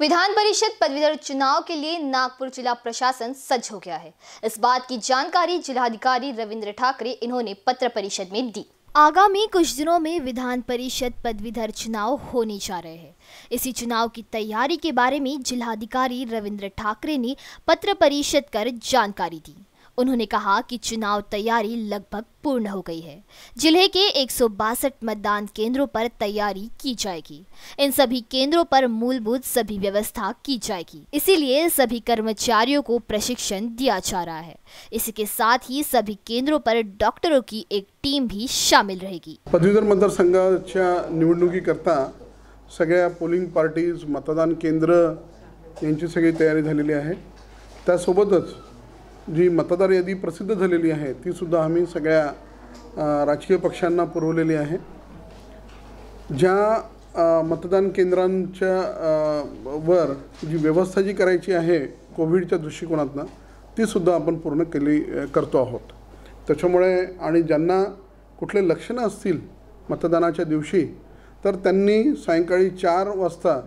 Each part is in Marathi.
विधान परिषद पदवीधर चुनाव के लिए नागपुर जिला प्रशासन सज्ज हो गया है इस बात की जानकारी जिलाधिकारी रविंद्र ठाकरे इन्होंने पत्र परिषद में दी आगामी कुछ दिनों में विधान परिषद पदवीधर चुनाव होने जा रहे हैं इसी चुनाव की तैयारी के बारे में जिलाधिकारी रविंद्र ठाकरे ने पत्र परिषद कर जानकारी दी उन्होंने कहा कि चुनाव तैयारी लगभग पूर्ण हो गई है जिले के एक मतदान केंद्रों पर तैयारी की जाएगी इन सभी केंद्रों पर मूलभूत सभी व्यवस्था की जाएगी इसीलिए सभी कर्मचारियों को प्रशिक्षण दिया जा रहा है इसी के साथ ही सभी केंद्रों पर डॉक्टरों की एक टीम भी शामिल रहेगी पदवीधर मतदारसंघाच्या करता सगळ्या पोलिंग पार्टीज मतदान केंद्र यांची तैयारी है झालेली सोबत जी मतदार यादी प्रसिद्ध झालेली आहे तीसुद्धा आम्ही सगळ्या राजकीय पक्षांना पुरवलेली आहे ज्या मतदान केंद्रांच्या वर जी व्यवस्था जी करायची आहे कोविडच्या दृष्टिकोनातनं तीसुद्धा आपण पूर्ण केली करतो आहोत त्याच्यामुळे आणि ज्यांना कुठले लक्षणं असतील मतदानाच्या दिवशी तर त्यांनी सायंकाळी चार वाजता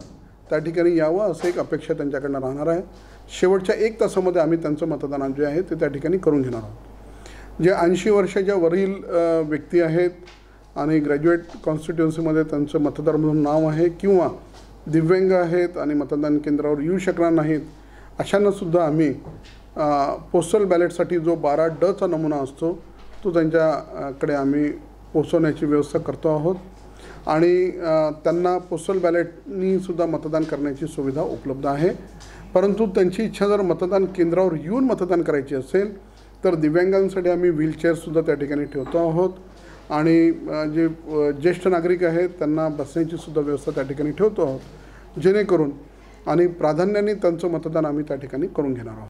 त्या ठिकाणी यावं असं एक अपेक्षा त्यांच्याकडनं राहणार आहे शेवटच्या एक तासामध्ये आम्ही त्यांचं मतदान जे आहे ते त्या ठिकाणी करून घेणार आहोत जे ऐंशी वर्षाच्या वरील व्यक्ती आहेत आणि ग्रॅज्युएट कॉन्स्टिट्युन्सीमध्ये त्यांचं मतदार म्हणून नाव आहे किंवा दिव्यांग आहेत आणि मतदान केंद्रावर येऊ शकणार नाहीत अशांनासुद्धा आम्ही पोस्टल बॅलेटसाठी जो बारा डचा नमुना असतो तो त्यांच्याकडे आम्ही पोचवण्याची व्यवस्था करतो आहोत आणि त्यांना पोस्टल बॅलेटनीसुद्धा मतदान करण्याची सुविधा उपलब्ध आहे परंतु त्यांची इच्छा जर मतदान केंद्रावर येऊन मतदान करायची असेल तर दिव्यांगांसाठी आम्ही व्हीलचेअरसुद्धा त्या ठिकाणी ठेवतो आहोत आणि जे ज्येष्ठ नागरिक आहेत त्यांना बसण्याची सुद्धा व्यवस्था त्या ठिकाणी ठेवतो आहोत जेणेकरून आणि प्राधान्याने त्यांचं मतदान आम्ही त्या ठिकाणी करून घेणार आहोत